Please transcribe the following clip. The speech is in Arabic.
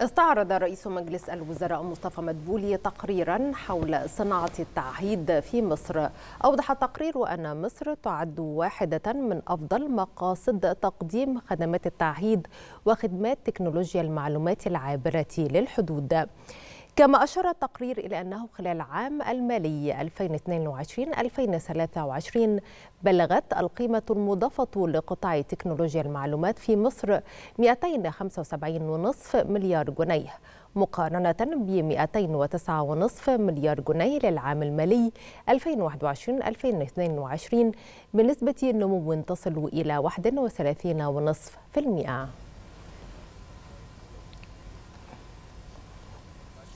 استعرض رئيس مجلس الوزراء مصطفى مدبولي تقريرا حول صناعة التعهيد في مصر أوضح التقرير أن مصر تعد واحدة من أفضل مقاصد تقديم خدمات التعهيد وخدمات تكنولوجيا المعلومات العابرة للحدود كما أشار التقرير إلى أنه خلال العام المالي 2022-2023 بلغت القيمة المضافة لقطاع تكنولوجيا المعلومات في مصر 275.5 مليار جنيه مقارنة ب 209.5 مليار جنيه للعام المالي 2021-2022 بنسبة نمو تصل إلى 31.5%.